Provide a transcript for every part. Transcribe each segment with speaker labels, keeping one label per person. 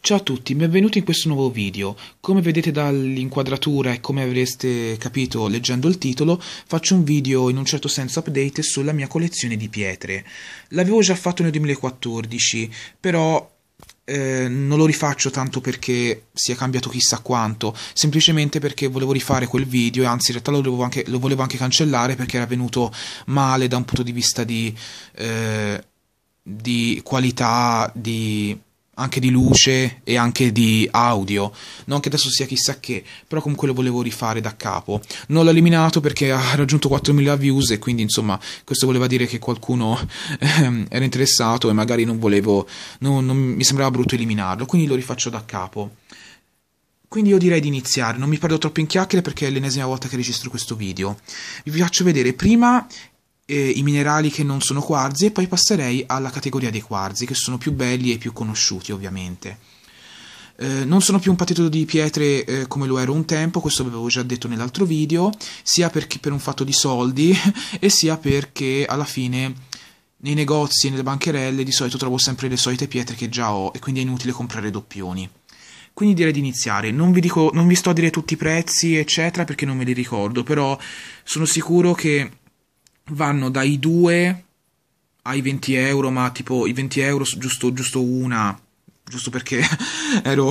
Speaker 1: Ciao a tutti, benvenuti in questo nuovo video. Come vedete dall'inquadratura e come avreste capito leggendo il titolo, faccio un video in un certo senso update sulla mia collezione di pietre. L'avevo già fatto nel 2014, però eh, non lo rifaccio tanto perché sia cambiato chissà quanto, semplicemente perché volevo rifare quel video e anzi in realtà lo volevo anche, lo volevo anche cancellare perché era venuto male da un punto di vista di, eh, di qualità, di anche di luce e anche di audio. Non che adesso sia chissà che, però comunque lo volevo rifare da capo. Non l'ho eliminato perché ha raggiunto 4.000 views e quindi insomma questo voleva dire che qualcuno ehm, era interessato e magari non volevo, non, non, mi sembrava brutto eliminarlo, quindi lo rifaccio da capo. Quindi io direi di iniziare, non mi perdo troppo in chiacchiere perché è l'ennesima volta che registro questo video. Vi faccio vedere prima eh, i minerali che non sono quarzi e poi passerei alla categoria dei quarzi, che sono più belli e più conosciuti ovviamente. Eh, non sono più un pateto di pietre eh, come lo ero un tempo, questo avevo già detto nell'altro video, sia per, per un fatto di soldi e sia perché alla fine nei negozi e nelle bancherelle di solito trovo sempre le solite pietre che già ho e quindi è inutile comprare doppioni. Quindi direi di iniziare, non vi, dico, non vi sto a dire tutti i prezzi eccetera perché non me li ricordo, però sono sicuro che vanno dai 2 ai 20 euro, ma tipo i 20 euro giusto, giusto una, giusto perché ero,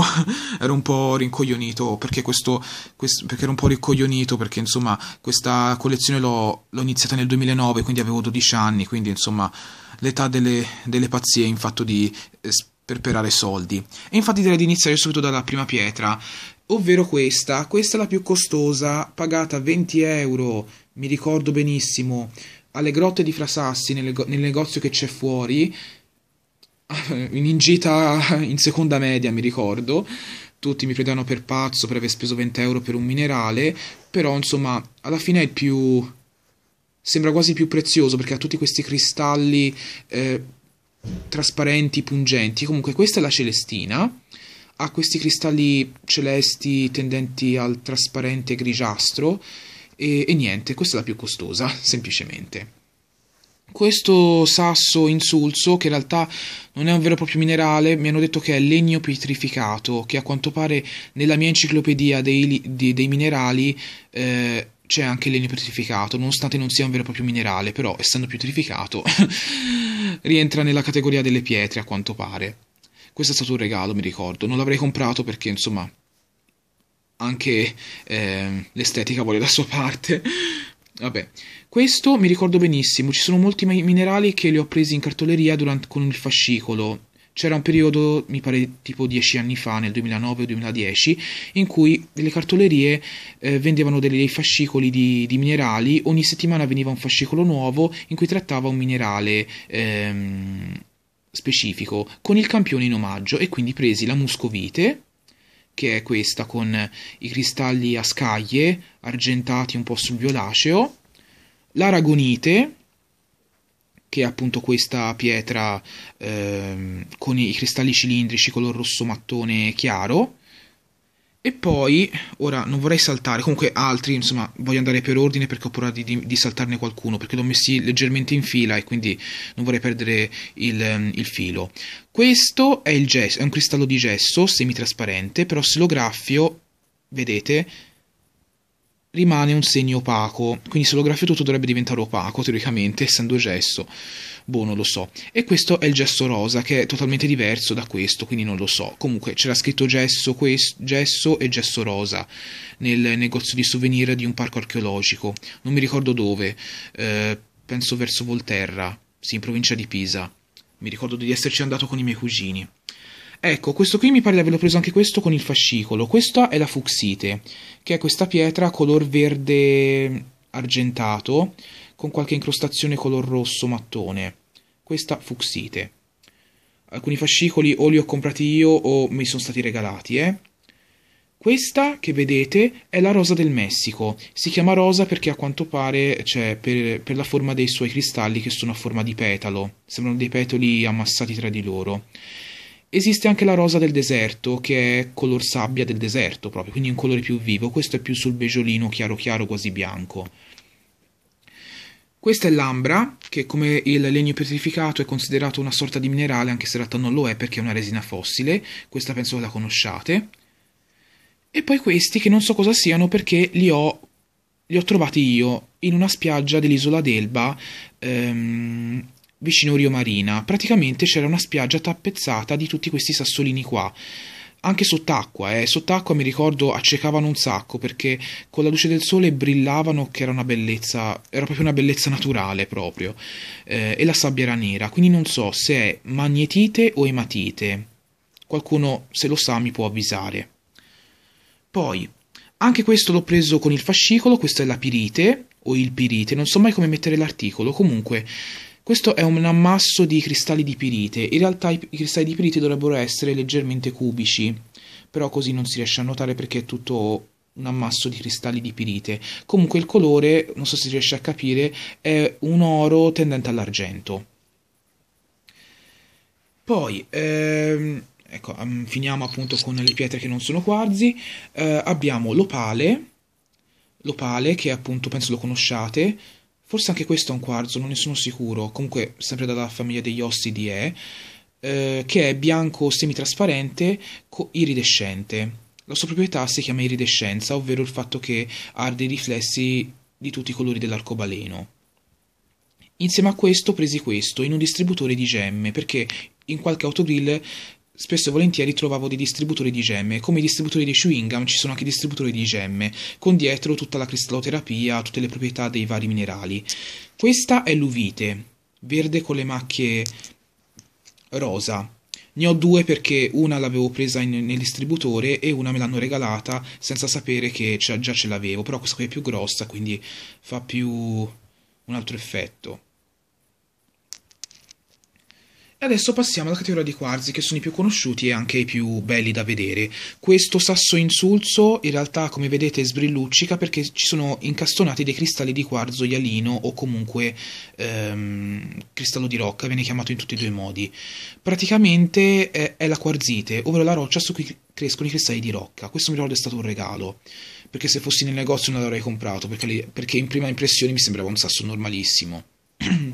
Speaker 1: ero, un po' rincoglionito, perché, questo, questo, perché ero un po' rincoglionito, perché insomma questa collezione l'ho, l'ho, iniziata nel 2009, quindi avevo 12 anni, quindi insomma l'età delle, delle pazzie in fatto di eh, sperperare soldi. E infatti direi di iniziare subito dalla prima pietra, ovvero questa, questa è la più costosa, pagata 20 euro mi ricordo benissimo, alle grotte di Frasassi, nel, nel negozio che c'è fuori, in gita in seconda media, mi ricordo, tutti mi prendevano per pazzo per aver speso 20 euro per un minerale, però insomma, alla fine è il più... sembra quasi più prezioso perché ha tutti questi cristalli eh, trasparenti, pungenti. Comunque questa è la Celestina, ha questi cristalli celesti tendenti al trasparente grigiastro, e, e niente, questa è la più costosa, semplicemente questo sasso insulso, che in realtà non è un vero e proprio minerale, mi hanno detto che è legno pietrificato, che a quanto pare nella mia enciclopedia dei, dei, dei minerali eh, c'è anche legno pietrificato, nonostante non sia un vero e proprio minerale, però essendo pietrificato rientra nella categoria delle pietre a quanto pare. Questo è stato un regalo, mi ricordo, non l'avrei comprato perché insomma anche eh, l'estetica vuole la sua parte. Vabbè, questo mi ricordo benissimo, ci sono molti minerali che li ho presi in cartoleria durante, con il fascicolo. C'era un periodo, mi pare tipo dieci anni fa, nel 2009 o 2010, in cui le cartolerie eh, vendevano dei, dei fascicoli di, di, minerali, ogni settimana veniva un fascicolo nuovo in cui trattava un minerale ehm, specifico, con il campione in omaggio, e quindi presi la muscovite, che è questa con i cristalli a scaglie, argentati un po' sul violaceo, l'aragonite, che è appunto questa pietra eh, con i cristalli cilindrici color rosso mattone chiaro, e poi, ora non vorrei saltare, comunque altri, insomma, voglio andare per ordine perché ho paura di, di, di saltarne qualcuno, perché l'ho messi leggermente in fila e quindi non vorrei perdere il, ehm, il filo. Questo è, il gesso, è un cristallo di gesso semitrasparente, però se lo graffio, vedete, rimane un segno opaco, quindi se lo graffio tutto dovrebbe diventare opaco teoricamente, essendo gesso. Boh, non lo so. E questo è il gesso rosa, che è totalmente diverso da questo, quindi non lo so. Comunque c'era scritto gesso, questo, gesso e gesso rosa nel negozio di souvenir di un parco archeologico. Non mi ricordo dove, eh, penso verso Volterra, sì, in provincia di Pisa. Mi ricordo di esserci andato con i miei cugini. Ecco, questo qui mi pare di averlo preso anche questo con il fascicolo. Questa è la fuxite, che è questa pietra color verde argentato con qualche incrostazione color rosso mattone, questa fuxite. Alcuni fascicoli o li ho comprati io o mi sono stati regalati, eh? Questa che vedete è la rosa del Messico, si chiama rosa perché a quanto pare cioè, per, per la forma dei suoi cristalli che sono a forma di petalo, sembrano dei petali ammassati tra di loro. Esiste anche la rosa del deserto, che è color sabbia del deserto proprio, quindi un colore più vivo. Questo è più sul beggiolino chiaro chiaro, quasi bianco. Questa è l'ambra, che come il legno pietrificato è considerato una sorta di minerale, anche se in realtà non lo è perché è una resina fossile, questa penso che la conosciate. E poi questi che non so cosa siano perché li ho, li ho trovati io in una spiaggia dell'isola d'Elba ehm, vicino Rio Marina. Praticamente c'era una spiaggia tappezzata di tutti questi sassolini qua anche sott'acqua, eh. sott'acqua mi ricordo accecavano un sacco perché con la luce del sole brillavano che era una bellezza, era proprio una bellezza naturale proprio, eh, e la sabbia era nera, quindi non so se è magnetite o ematite, qualcuno se lo sa mi può avvisare. Poi, anche questo l'ho preso con il fascicolo, questa è la pirite o il pirite, non so mai come mettere l'articolo, comunque questo è un ammasso di cristalli di pirite. In realtà i cristalli di pirite dovrebbero essere leggermente cubici, però così non si riesce a notare perché è tutto un ammasso di cristalli di pirite. Comunque il colore, non so se si riesce a capire, è un oro tendente all'argento. Poi, ehm, ecco, mm, finiamo appunto con le pietre che non sono quarzi. Eh, abbiamo l'opale, l'opale che appunto penso lo conosciate, Forse anche questo è un quarzo, non ne sono sicuro. Comunque, sempre dalla famiglia degli ossidi è. Eh, che è bianco semitrasparente iridescente. La sua proprietà si chiama iridescenza, ovvero il fatto che ha dei riflessi di tutti i colori dell'arcobaleno. Insieme a questo presi questo in un distributore di gemme perché in qualche autogrill spesso e volentieri trovavo dei distributori di gemme, come i distributori di chewing gum ci sono anche distributori di gemme, con dietro tutta la cristalloterapia, tutte le proprietà dei vari minerali. Questa è l'uvite, verde con le macchie rosa. Ne ho due perché una l'avevo presa in, nel distributore e una me l'hanno regalata senza sapere che già ce l'avevo, però questa qui è più grossa, quindi fa più un altro effetto. E adesso passiamo alla categoria di quarzi, che sono i più conosciuti e anche i più belli da vedere. Questo sasso insulso, in realtà, come vedete, sbrilluccica perché ci sono incastonati dei cristalli di quarzo ialino o comunque ehm, cristallo di rocca, viene chiamato in tutti e due i modi. Praticamente eh, è la quarzite, ovvero la roccia su cui crescono i cristalli di rocca. Questo mi ricordo è stato un regalo, perché se fossi nel negozio non l'avrei comprato, perché, perché in prima impressione mi sembrava un sasso normalissimo.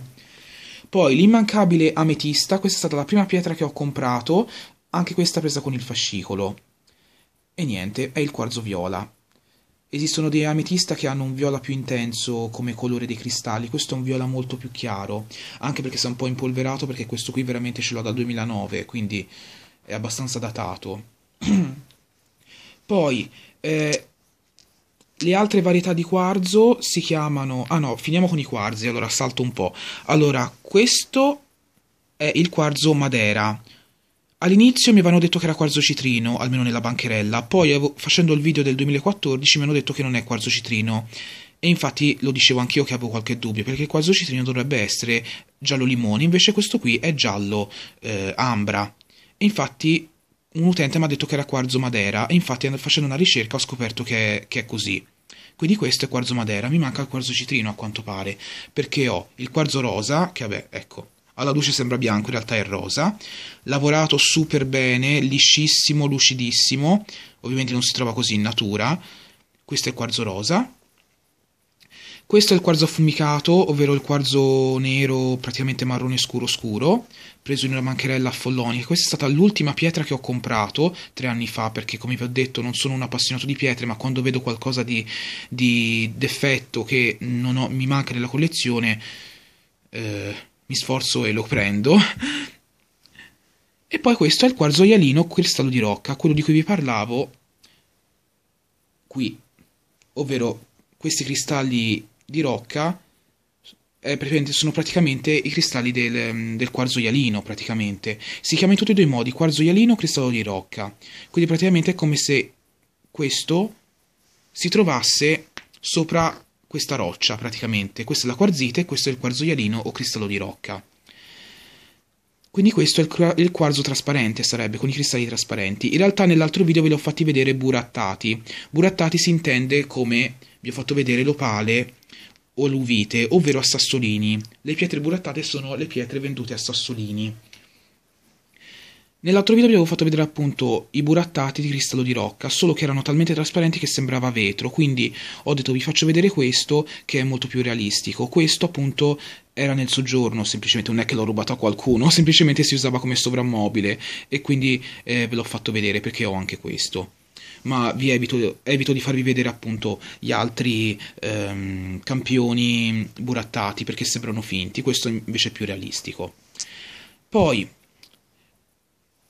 Speaker 1: Poi l'immancabile ametista, questa è stata la prima pietra che ho comprato, anche questa presa con il fascicolo. E niente, è il quarzo viola. Esistono dei ametista che hanno un viola più intenso come colore dei cristalli, questo è un viola molto più chiaro, anche perché si è un po' impolverato perché questo qui veramente ce l'ho dal 2009, quindi è abbastanza datato. Poi eh, le altre varietà di quarzo si chiamano... Ah no, finiamo con i quarzi, allora salto un po'. Allora, questo è il quarzo Madera. All'inizio mi avevano detto che era quarzo citrino, almeno nella bancherella, poi facendo il video del 2014 mi hanno detto che non è quarzo citrino. E infatti lo dicevo anch'io che avevo qualche dubbio, perché il quarzo citrino dovrebbe essere giallo limone, invece questo qui è giallo eh, ambra. E infatti un utente mi ha detto che era quarzo madera, e infatti facendo una ricerca ho scoperto che è, che è così. Quindi questo è quarzo madera, mi manca il quarzo citrino a quanto pare, perché ho il quarzo rosa, che vabbè, ecco, alla luce sembra bianco, in realtà è rosa, lavorato super bene, liscissimo, lucidissimo, ovviamente non si trova così in natura, questo è il quarzo rosa, questo è il quarzo affumicato, ovvero il quarzo nero praticamente marrone scuro scuro, preso in una mancherella a Follonica. Questa è stata l'ultima pietra che ho comprato tre anni fa, perché come vi ho detto non sono un appassionato di pietre, ma quando vedo qualcosa di, di defetto che ho, mi manca nella collezione, eh, mi sforzo e lo prendo. E poi questo è il quarzo ialino cristallo di rocca, quello di cui vi parlavo qui, ovvero questi cristalli di rocca eh, sono praticamente i cristalli del, mm, del quarzo ialino, praticamente. Si chiama in tutti e due i modi, quarzo ialino o cristallo di rocca. Quindi praticamente è come se questo si trovasse sopra questa roccia, praticamente. Questa è la quarzite e questo è il quarzo ialino o cristallo di rocca. Quindi questo è il, quarzo trasparente, sarebbe, con i cristalli trasparenti. In realtà nell'altro video ve li ho fatti vedere burattati. Burattati si intende come, vi ho fatto vedere, l'opale o l'uvite, ovvero a sassolini. Le pietre burattate sono le pietre vendute a sassolini. Nell'altro video vi avevo fatto vedere appunto i burattati di cristallo di rocca, solo che erano talmente trasparenti che sembrava vetro, quindi ho detto vi faccio vedere questo che è molto più realistico. Questo appunto era nel soggiorno, semplicemente non è che l'ho rubato a qualcuno, semplicemente si usava come sovrammobile e quindi eh, ve l'ho fatto vedere perché ho anche questo. Ma vi evito, evito di farvi vedere appunto gli altri ehm, campioni burattati perché sembrano finti, questo invece è più realistico. Poi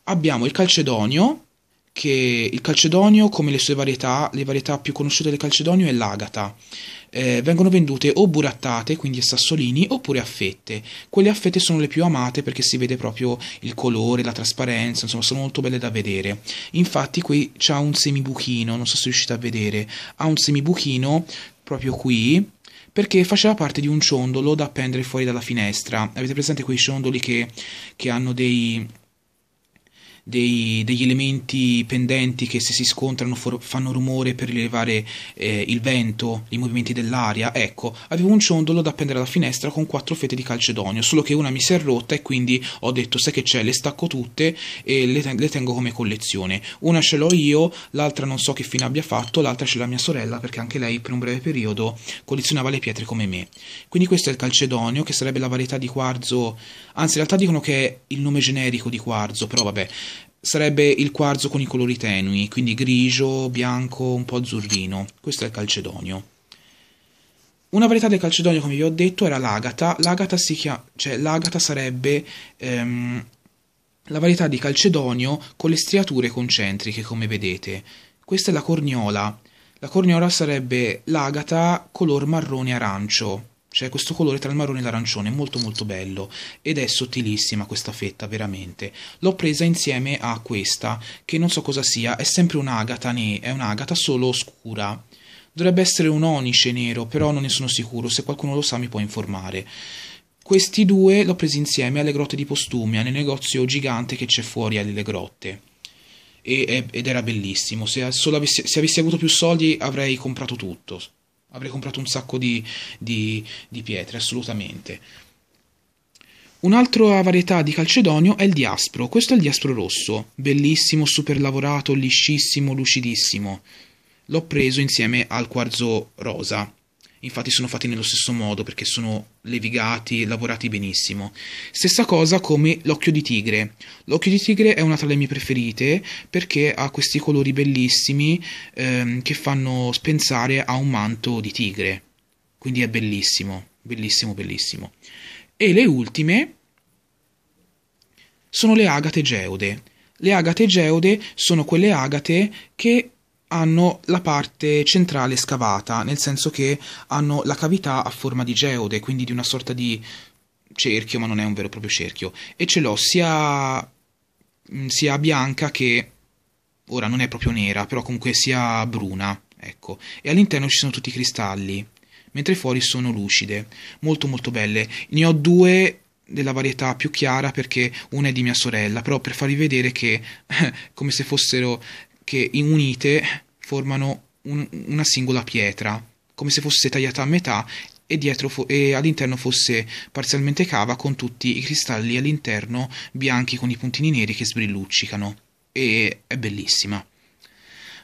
Speaker 1: abbiamo il calcedonio, che il calcedonio come le sue varietà, le varietà più conosciute del calcedonio è l'agata eh, vengono vendute o burattate, quindi a sassolini, oppure a fette. Quelle a fette sono le più amate perché si vede proprio il colore, la trasparenza, insomma sono molto belle da vedere. Infatti qui c'è un semibuchino, non so se riuscite a vedere, ha un semibuchino proprio qui, perché faceva parte di un ciondolo da appendere fuori dalla finestra. Avete presente quei ciondoli che, che hanno dei dei, degli elementi pendenti che se si scontrano for- fanno rumore per rilevare eh, il vento, i movimenti dell'aria. Ecco, avevo un ciondolo da appendere alla finestra con quattro fette di calcedonio, solo che una mi si è rotta e quindi ho detto sai che c'è, le stacco tutte e le, ten- le tengo come collezione. Una ce l'ho io, l'altra non so che fine abbia fatto, l'altra ce l'ha mia sorella perché anche lei per un breve periodo collezionava le pietre come me. Quindi questo è il calcedonio che sarebbe la varietà di quarzo, anzi in realtà dicono che è il nome generico di quarzo, però vabbè, sarebbe il quarzo con i colori tenui, quindi grigio, bianco, un po' azzurrino. Questo è il calcedonio. Una varietà del calcedonio, come vi ho detto, era l'agata. L'agata, chiama, cioè, l'agata sarebbe ehm, la varietà di calcedonio con le striature concentriche, come vedete. Questa è la corniola. La corniola sarebbe l'agata color marrone arancio. C'è cioè, questo colore tra il marrone e l'arancione, molto molto bello ed è sottilissima questa fetta veramente. L'ho presa insieme a questa che non so cosa sia, è sempre un'agata, ne- è un'agata solo scura. Dovrebbe essere un onice nero, però non ne sono sicuro, se qualcuno lo sa mi può informare. Questi due l'ho presi insieme alle grotte di Postumia, nel negozio gigante che c'è fuori alle grotte. E, ed era bellissimo, se, avessi, se avessi avuto più soldi avrei comprato tutto avrei comprato un sacco di, di, di pietre, assolutamente. Un'altra varietà di calcedonio è il diaspro, questo è il diaspro rosso, bellissimo, super lavorato, liscissimo, lucidissimo. L'ho preso insieme al quarzo rosa infatti sono fatti nello stesso modo perché sono levigati, lavorati benissimo. Stessa cosa come l'occhio di tigre. L'occhio di tigre è una tra le mie preferite perché ha questi colori bellissimi ehm, che fanno spensare a un manto di tigre. Quindi è bellissimo, bellissimo, bellissimo. E le ultime sono le agate geode. Le agate geode sono quelle agate che hanno la parte centrale scavata, nel senso che hanno la cavità a forma di geode, quindi di una sorta di cerchio, ma non è un vero e proprio cerchio, e ce l'ho sia, mm, sia bianca che ora non è proprio nera, però comunque sia bruna, ecco. E all'interno ci sono tutti i cristalli, mentre fuori sono lucide, molto molto belle. Ne ho due della varietà più chiara perché una è di mia sorella, però per farvi vedere che come se fossero che unite formano un, una singola pietra, come se fosse tagliata a metà e, fo- e all'interno fosse parzialmente cava con tutti i cristalli all'interno bianchi con i puntini neri che sbrilluccicano. E è bellissima.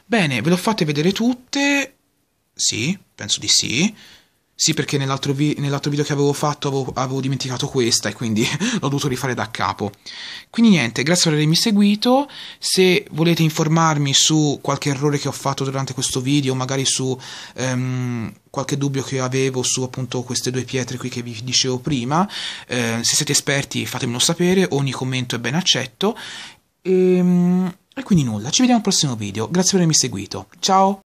Speaker 1: Bene, ve l'ho fatte vedere tutte. Sì, penso di sì. Sì, perché nell'altro, vi- nell'altro video che avevo fatto avevo, avevo dimenticato questa e quindi l'ho dovuto rifare da capo. Quindi niente, grazie per avermi seguito. Se volete informarmi su qualche errore che ho fatto durante questo video, magari su ehm, qualche dubbio che avevo su appunto queste due pietre qui che vi dicevo prima, eh, se siete esperti fatemelo sapere, ogni commento è ben accetto. E, ehm, e quindi nulla, ci vediamo al prossimo video. Grazie per avermi seguito. Ciao!